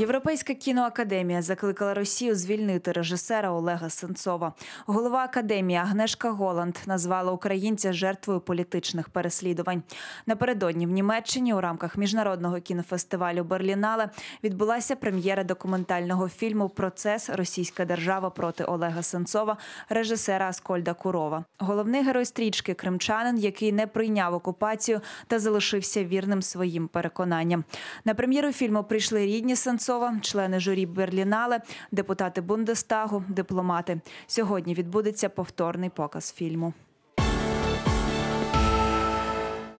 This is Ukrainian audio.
Європейська кіноакадемія закликала Росію звільнити режисера Олега Сенцова. Голова академії Агнешка Голанд назвала українця жертвою політичних переслідувань. Напередодні в Німеччині у рамках міжнародного кінофестивалю Берлінале відбулася прем'єра документального фільму Процес Російська держава проти Олега Сенцова, режисера Аскольда Курова. Головний герой стрічки кримчанин, який не прийняв окупацію та залишився вірним своїм переконанням. На прем'єру фільму прийшли рідні Сенцова, Сенцова, члени журі Берлінале, депутати Бундестагу, дипломати. Сьогодні відбудеться повторний показ фільму.